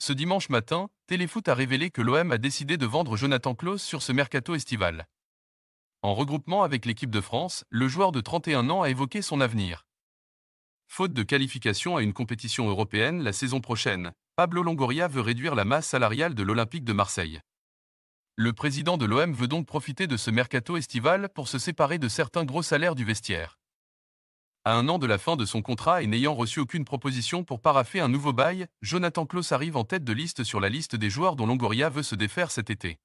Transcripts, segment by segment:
Ce dimanche matin, Téléfoot a révélé que l'OM a décidé de vendre Jonathan Klaus sur ce mercato estival. En regroupement avec l'équipe de France, le joueur de 31 ans a évoqué son avenir. Faute de qualification à une compétition européenne la saison prochaine, Pablo Longoria veut réduire la masse salariale de l'Olympique de Marseille. Le président de l'OM veut donc profiter de ce mercato estival pour se séparer de certains gros salaires du vestiaire. À un an de la fin de son contrat et n'ayant reçu aucune proposition pour paraffer un nouveau bail, Jonathan Klaus arrive en tête de liste sur la liste des joueurs dont Longoria veut se défaire cet été.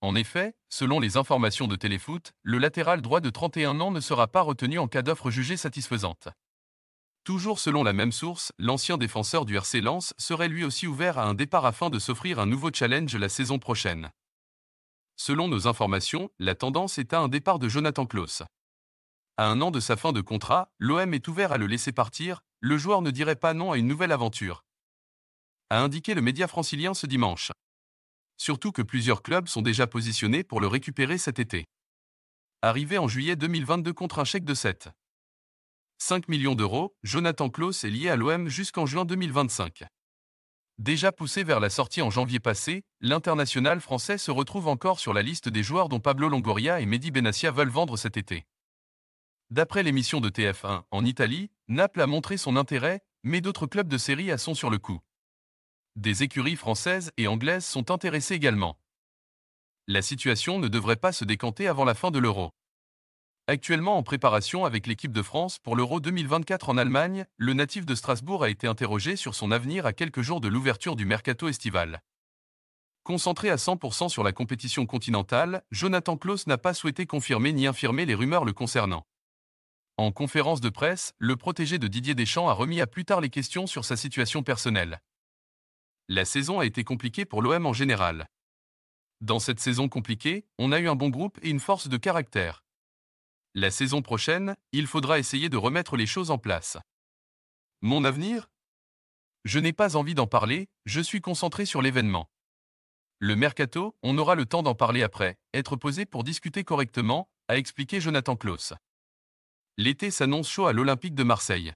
En effet, selon les informations de Téléfoot, le latéral droit de 31 ans ne sera pas retenu en cas d'offre jugée satisfaisante. Toujours selon la même source, l'ancien défenseur du RC Lens serait lui aussi ouvert à un départ afin de s'offrir un nouveau challenge la saison prochaine. Selon nos informations, la tendance est à un départ de Jonathan Klaus. À un an de sa fin de contrat, l'OM est ouvert à le laisser partir, le joueur ne dirait pas non à une nouvelle aventure. A indiqué le média francilien ce dimanche. Surtout que plusieurs clubs sont déjà positionnés pour le récupérer cet été. Arrivé en juillet 2022 contre un chèque de 7,5 millions d'euros, Jonathan Klaus est lié à l'OM jusqu'en juin 2025. Déjà poussé vers la sortie en janvier passé, l'international français se retrouve encore sur la liste des joueurs dont Pablo Longoria et Mehdi Benassia veulent vendre cet été. D'après l'émission de TF1 en Italie, Naples a montré son intérêt, mais d'autres clubs de série à sont sur le coup. Des écuries françaises et anglaises sont intéressées également. La situation ne devrait pas se décanter avant la fin de l'Euro. Actuellement en préparation avec l'équipe de France pour l'Euro 2024 en Allemagne, le natif de Strasbourg a été interrogé sur son avenir à quelques jours de l'ouverture du mercato estival. Concentré à 100% sur la compétition continentale, Jonathan Klaus n'a pas souhaité confirmer ni infirmer les rumeurs le concernant. En conférence de presse, le protégé de Didier Deschamps a remis à plus tard les questions sur sa situation personnelle. La saison a été compliquée pour l'OM en général. Dans cette saison compliquée, on a eu un bon groupe et une force de caractère. La saison prochaine, il faudra essayer de remettre les choses en place. Mon avenir Je n'ai pas envie d'en parler, je suis concentré sur l'événement. Le mercato, on aura le temps d'en parler après, être posé pour discuter correctement, a expliqué Jonathan Klaus. L'été s'annonce chaud à l'Olympique de Marseille.